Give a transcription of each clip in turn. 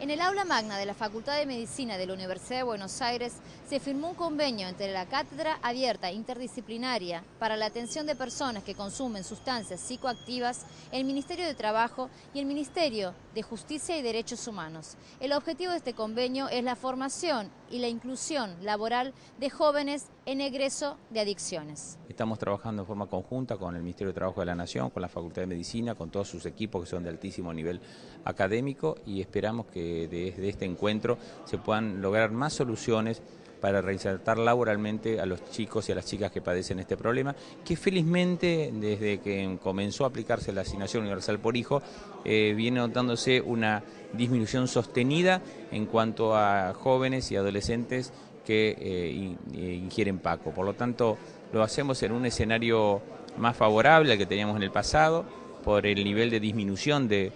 En el aula magna de la Facultad de Medicina de la Universidad de Buenos Aires se firmó un convenio entre la Cátedra Abierta Interdisciplinaria para la atención de personas que consumen sustancias psicoactivas, el Ministerio de Trabajo y el Ministerio de Justicia y Derechos Humanos. El objetivo de este convenio es la formación y la inclusión laboral de jóvenes en egreso de adicciones. Estamos trabajando en forma conjunta con el Ministerio de Trabajo de la Nación, con la Facultad de Medicina, con todos sus equipos que son de altísimo nivel académico y esperamos que desde este encuentro se puedan lograr más soluciones para reinsertar laboralmente a los chicos y a las chicas que padecen este problema, que felizmente desde que comenzó a aplicarse la asignación universal por hijo, eh, viene notándose una disminución sostenida en cuanto a jóvenes y adolescentes que eh, eh, ingieren Paco. Por lo tanto, lo hacemos en un escenario más favorable al que teníamos en el pasado, por el nivel de disminución de,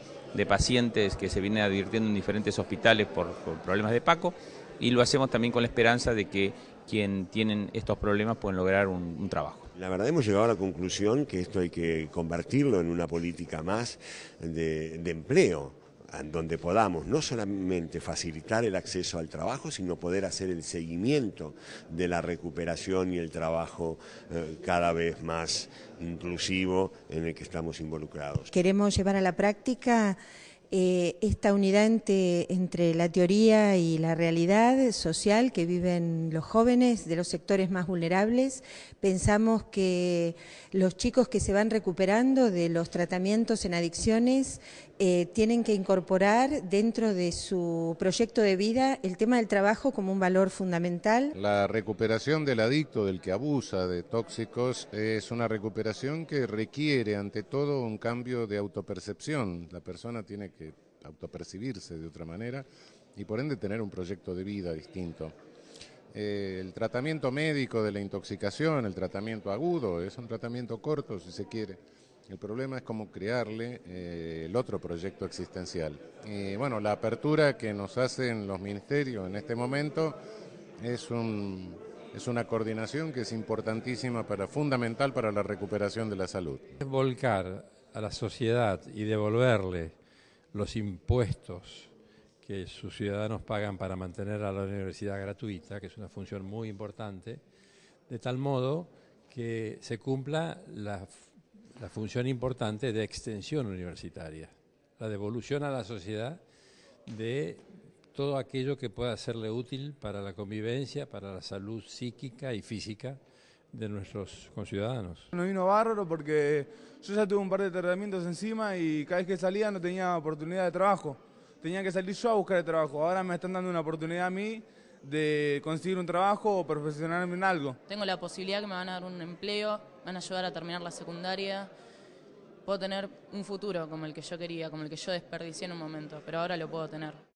pacientes que se viene advirtiendo en diferentes hospitales por problemas de Paco y lo hacemos también con la esperanza de que quien tienen estos problemas pueden lograr un, trabajo. La verdad hemos llegado a la conclusión que esto hay que convertirlo en una política más de, empleo donde podamos no solamente facilitar el acceso al trabajo, sino poder hacer el seguimiento de la recuperación y el trabajo eh, cada vez más inclusivo en el que estamos involucrados. Queremos llevar a la práctica eh, esta unidad entre, la teoría y la realidad social que viven los jóvenes de los sectores más vulnerables. Pensamos que los chicos que se van recuperando de los tratamientos en adicciones eh, tienen que incorporar dentro de su proyecto de vida el tema del trabajo como un valor fundamental. La recuperación del adicto, del que abusa de tóxicos, es una recuperación que requiere ante todo un cambio de autopercepción. La persona tiene autopercibirse de otra manera y por ende tener un proyecto de vida distinto. Eh, el tratamiento médico de la intoxicación, el tratamiento agudo, es un tratamiento corto si se quiere. El problema es cómo crearle eh, el otro proyecto existencial. Y bueno, la apertura que nos hacen los ministerios en este momento es, es una coordinación que es importantísima, para, fundamental para la recuperación de la salud. Volcar a la sociedad y devolverle los impuestos que sus ciudadanos pagan para mantener a la universidad gratuita, que es una función muy importante, de tal modo que se cumpla la, función importante de extensión universitaria, la devolución a la sociedad de todo aquello que pueda serle útil para la convivencia, para la salud psíquica y física de nuestros conciudadanos. Nos vino bárbaro porque yo ya tuve un par de tratamientos encima y cada vez que salía no tenía oportunidad de trabajo. Tenía que salir yo a buscar el trabajo. Ahora me están dando una oportunidad a mí de conseguir un trabajo o perfeccionarme en algo. Tengo la posibilidad que me van a dar un empleo, van a ayudar a terminar la secundaria. Puedo tener un futuro como el que yo quería, como el que yo desperdicié en un momento, pero ahora lo puedo tener.